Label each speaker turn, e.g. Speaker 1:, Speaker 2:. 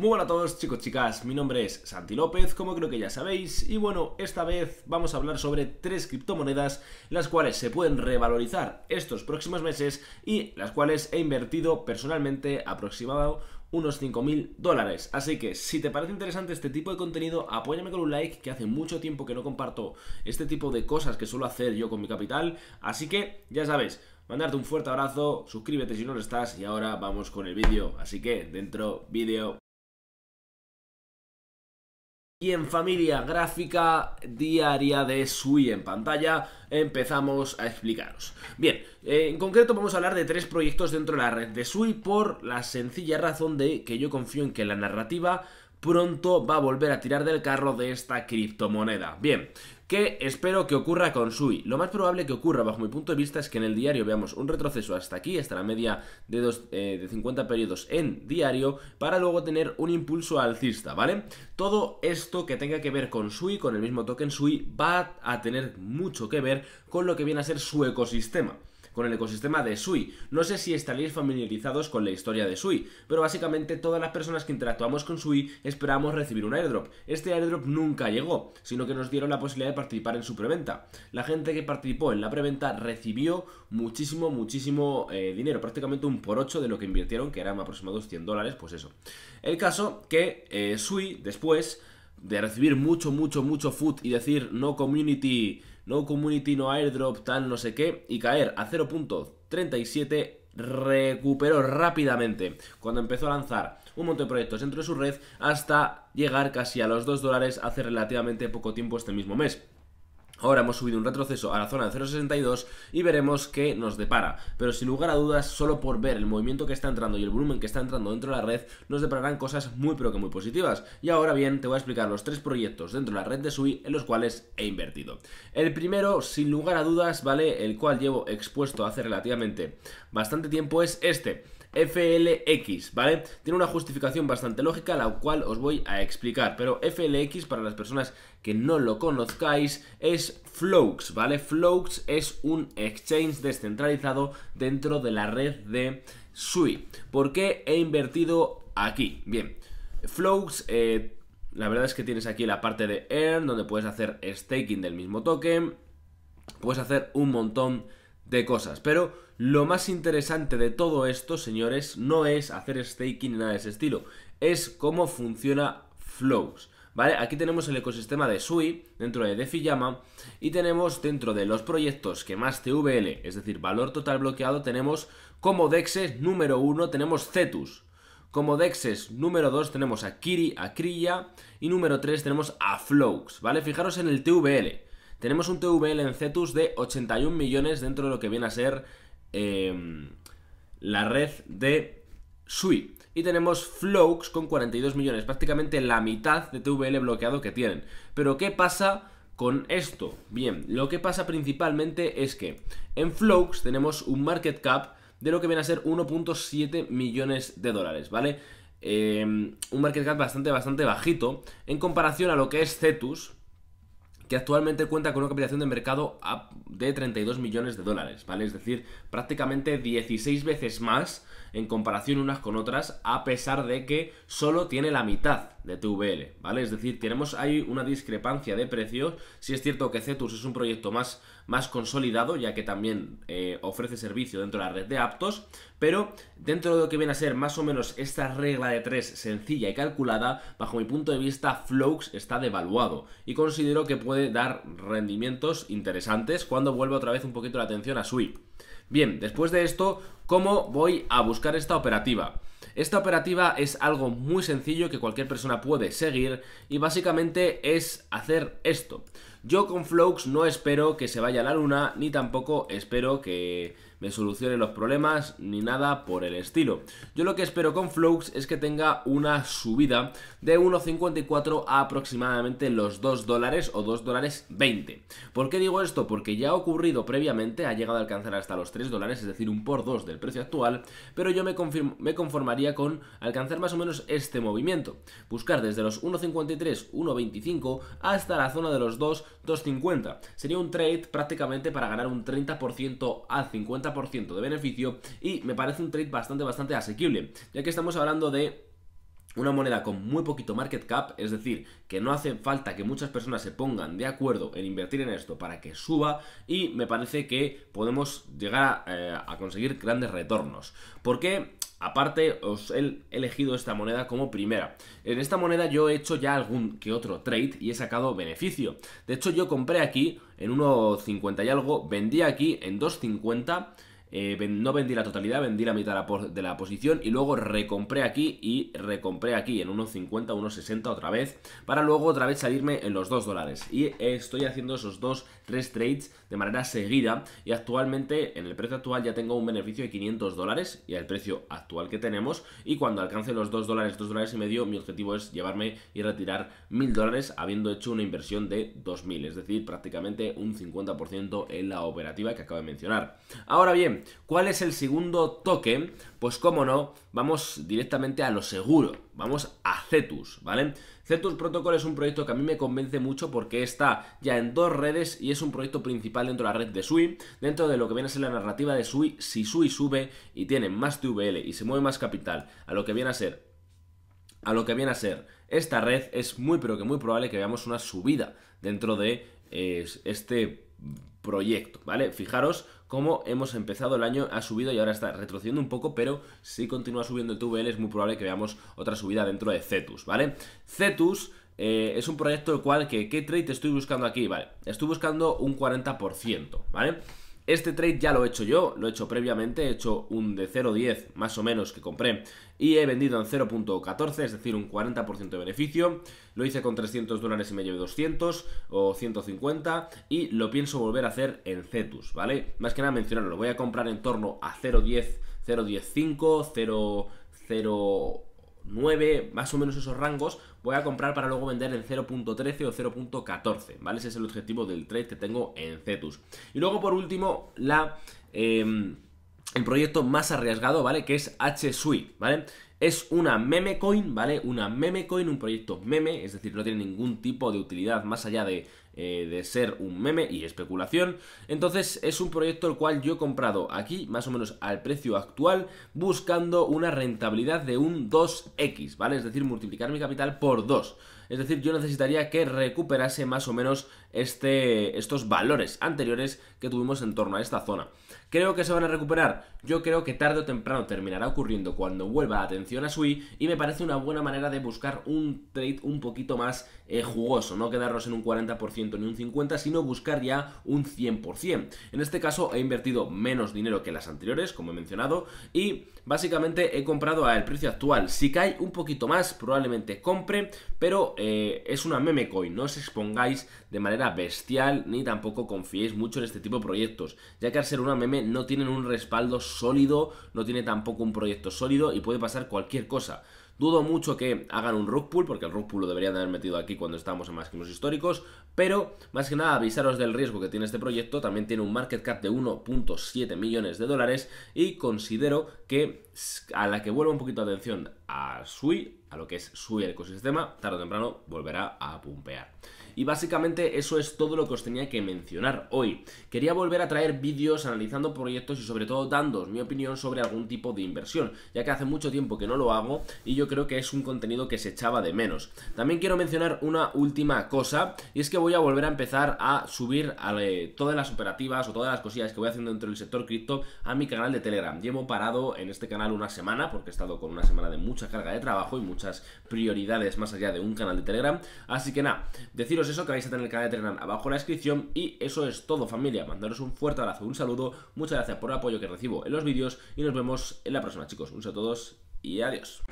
Speaker 1: Muy buenas a todos chicos, chicas, mi nombre es Santi López, como creo que ya sabéis, y bueno, esta vez vamos a hablar sobre tres criptomonedas, las cuales se pueden revalorizar estos próximos meses y las cuales he invertido personalmente aproximadamente unos 5.000 dólares. Así que si te parece interesante este tipo de contenido, apóyame con un like, que hace mucho tiempo que no comparto este tipo de cosas que suelo hacer yo con mi capital, así que ya sabes, mandarte un fuerte abrazo, suscríbete si no lo estás y ahora vamos con el vídeo, así que dentro vídeo. Y en familia gráfica diaria de SUI en pantalla empezamos a explicaros. Bien, en concreto vamos a hablar de tres proyectos dentro de la red de SUI por la sencilla razón de que yo confío en que la narrativa pronto va a volver a tirar del carro de esta criptomoneda. Bien, que espero que ocurra con Sui. Lo más probable que ocurra, bajo mi punto de vista, es que en el diario veamos un retroceso hasta aquí, hasta la media de, eh, de 50 periodos en diario, para luego tener un impulso alcista, ¿vale? Todo esto que tenga que ver con Sui, con el mismo token Sui, va a tener mucho que ver con lo que viene a ser su ecosistema con el ecosistema de Sui. No sé si estaréis familiarizados con la historia de Sui, pero básicamente todas las personas que interactuamos con Sui esperábamos recibir un airdrop. Este airdrop nunca llegó, sino que nos dieron la posibilidad de participar en su preventa. La gente que participó en la preventa recibió muchísimo, muchísimo eh, dinero, prácticamente un por ocho de lo que invirtieron, que eran aproximadamente 100 dólares, pues eso. El caso que eh, Sui después de recibir mucho, mucho, mucho food y decir no community, no community, no airdrop, tal, no sé qué, y caer a 0.37 recuperó rápidamente cuando empezó a lanzar un montón de proyectos dentro de su red hasta llegar casi a los 2 dólares hace relativamente poco tiempo este mismo mes. Ahora hemos subido un retroceso a la zona de 0.62 y veremos qué nos depara. Pero sin lugar a dudas, solo por ver el movimiento que está entrando y el volumen que está entrando dentro de la red, nos depararán cosas muy pero que muy positivas. Y ahora bien, te voy a explicar los tres proyectos dentro de la red de SUI en los cuales he invertido. El primero, sin lugar a dudas, ¿vale? El cual llevo expuesto hace relativamente bastante tiempo es este. FLX, ¿vale? Tiene una justificación bastante lógica, la cual os voy a explicar, pero FLX, para las personas que no lo conozcáis, es Flux, ¿vale? Flux es un exchange descentralizado dentro de la red de Sui. ¿Por qué he invertido aquí? Bien, Flux... Eh, la verdad es que tienes aquí la parte de Earn, donde puedes hacer staking del mismo token. Puedes hacer un montón de de cosas. Pero lo más interesante de todo esto, señores, no es hacer staking ni nada de ese estilo, es cómo funciona Flows. ¿Vale? Aquí tenemos el ecosistema de SUI dentro de DeFi Llama y tenemos dentro de los proyectos que más TVL, es decir, valor total bloqueado, tenemos como Dexes número 1 tenemos Cetus, como Dexes número 2 tenemos a Kiri, a Kriya y número 3 tenemos a Flows, ¿vale? Fijaros en el TVL. Tenemos un TVL en Cetus de 81 millones dentro de lo que viene a ser em, la red de Sui. Y tenemos Flowx con 42 millones, prácticamente la mitad de TVL bloqueado que tienen. Pero ¿qué pasa con esto? Bien, lo que pasa principalmente es que en Flowx tenemos un market cap de lo que viene a ser 1.7 millones de dólares, ¿vale? Em, un market cap bastante, bastante bajito en comparación a lo que es Cetus, que actualmente cuenta con una capitalización de mercado de 32 millones de dólares, ¿vale? Es decir, prácticamente 16 veces más en comparación unas con otras, a pesar de que solo tiene la mitad de TVL, ¿vale? Es decir, tenemos ahí una discrepancia de precios. Si es cierto que Cetus es un proyecto más, más consolidado, ya que también eh, ofrece servicio dentro de la red de Aptos, pero dentro de lo que viene a ser más o menos esta regla de tres sencilla y calculada, bajo mi punto de vista, Flux está devaluado y considero que puede dar rendimientos interesantes cuando vuelva otra vez un poquito la atención a Sui. Bien, después de esto, ¿cómo voy a buscar esta operativa? Esta operativa es algo muy sencillo que cualquier persona puede seguir y básicamente es hacer esto. Yo con Flux no espero que se vaya a la luna ni tampoco espero que me solucione los problemas ni nada por el estilo. Yo lo que espero con Flux es que tenga una subida de 1,54 a aproximadamente los 2 dólares o 2 dólares 20. ¿Por qué digo esto? Porque ya ha ocurrido previamente, ha llegado a alcanzar hasta los 3 dólares, es decir, un por 2 del precio actual, pero yo me, me conformaría con alcanzar más o menos este movimiento. Buscar desde los 1,53, 1,25 hasta la zona de los 2, 2,50. Sería un trade prácticamente para ganar un 30% al 50% ciento de beneficio y me parece un trade bastante, bastante asequible, ya que estamos hablando de una moneda con muy poquito market cap, es decir, que no hace falta que muchas personas se pongan de acuerdo en invertir en esto para que suba y me parece que podemos llegar a, eh, conseguir grandes retornos. porque Aparte, os he elegido esta moneda como primera. En esta moneda yo he hecho ya algún que otro trade y he sacado beneficio. De hecho, yo compré aquí en 1.50 y algo, vendí aquí en 2.50 eh, no vendí la totalidad, vendí la mitad de la posición y luego recompré aquí y recompré aquí en unos 50, unos 60 otra vez para luego otra vez salirme en los 2 dólares. Y estoy haciendo esos 2, 3 trades de manera seguida y actualmente en el precio actual ya tengo un beneficio de 500 dólares y al precio actual que tenemos y cuando alcance los 2 dólares, 2 dólares y medio mi objetivo es llevarme y retirar 1000 dólares habiendo hecho una inversión de 2000, es decir, prácticamente un 50% en la operativa que acabo de mencionar. Ahora bien, ¿Cuál es el segundo token? Pues como no, vamos directamente a lo seguro, vamos a Cetus, ¿vale? Cetus Protocol es un proyecto que a mí me convence mucho porque está ya en dos redes y es un proyecto principal dentro de la red de Sui, dentro de lo que viene a ser la narrativa de Sui, si Sui sube y tiene más TVL y se mueve más capital a lo que viene a ser a lo que viene a ser esta red es muy pero que muy probable que veamos una subida dentro de eh, este proyecto, ¿vale? Fijaros cómo hemos empezado el año, ha subido y ahora está retrocediendo un poco, pero si continúa subiendo el TVL es muy probable que veamos otra subida dentro de Cetus, ¿vale? Cetus eh, es un proyecto el cual que, ¿qué trade estoy buscando aquí? Vale, estoy buscando un 40%, ¿vale? Este trade ya lo he hecho yo, lo he hecho previamente, he hecho un de 0.10 más o menos que compré y he vendido en 0.14, es decir, un 40% de beneficio. Lo hice con 300 dólares y me llevé 200 o 150 y lo pienso volver a hacer en Cetus, ¿vale? Más que nada mencionarlo, lo voy a comprar en torno a 0.10, 0.15, 0.0. 9, más o menos esos rangos, voy a comprar para luego vender en 0.13 o 0.14, ¿vale? Ese es el objetivo del trade que tengo en Cetus. Y luego, por último, la... Em, el proyecto más arriesgado, ¿vale? Que es H-Suite ¿vale? Es una meme coin, ¿vale? Una meme coin, un proyecto meme, es decir, no tiene ningún tipo de utilidad más allá de eh, de ser un meme y especulación. Entonces es un proyecto el cual yo he comprado aquí más o menos al precio actual buscando una rentabilidad de un 2x, ¿vale? Es decir, multiplicar mi capital por 2 es decir, yo necesitaría que recuperase más o menos este, estos valores anteriores que tuvimos en torno a esta zona. Creo que se van a recuperar, yo creo que tarde o temprano terminará ocurriendo cuando vuelva la atención a Sui y me parece una buena manera de buscar un trade un poquito más eh, jugoso, no quedarnos en un 40% ni un 50%, sino buscar ya un 100%. En este caso he invertido menos dinero que las anteriores, como he mencionado, y básicamente he comprado al precio actual. Si cae un poquito más, probablemente compre, pero eh, es una meme coin, no os expongáis de manera bestial ni tampoco confiéis mucho en este tipo de proyectos, ya que al ser una meme no tienen un respaldo sólido, no tiene tampoco un proyecto sólido y puede pasar cualquier cosa. Dudo mucho que hagan un rug pull, porque el rug pull lo deberían haber metido aquí cuando estábamos en máximos históricos, pero más que nada avisaros del riesgo que tiene este proyecto, también tiene un market cap de 1.7 millones de dólares y considero que a la que vuelva un poquito de atención a SUI, a lo que es SUI el ecosistema, tarde o temprano volverá a pumpear. Y básicamente eso es todo lo que os tenía que mencionar hoy. Quería volver a traer vídeos analizando proyectos y sobre todo dando mi opinión sobre algún tipo de inversión, ya que hace mucho tiempo que no lo hago y yo creo que es un contenido que se echaba de menos. También quiero mencionar una última cosa y es que voy a volver a empezar a subir eh, todas las operativas o todas las cosillas que voy haciendo dentro del sector cripto a mi canal de Telegram. Llevo parado en este canal una semana porque he estado con una semana de mucha carga de trabajo y muchas prioridades más allá de un canal de Telegram. Así que nada, deciros eso que vais a tener el canal de Telegram abajo en la descripción y eso es todo familia, mandaros un fuerte abrazo, un saludo, muchas gracias por el apoyo que recibo en los vídeos y nos vemos en la próxima chicos, un saludo a todos y adiós.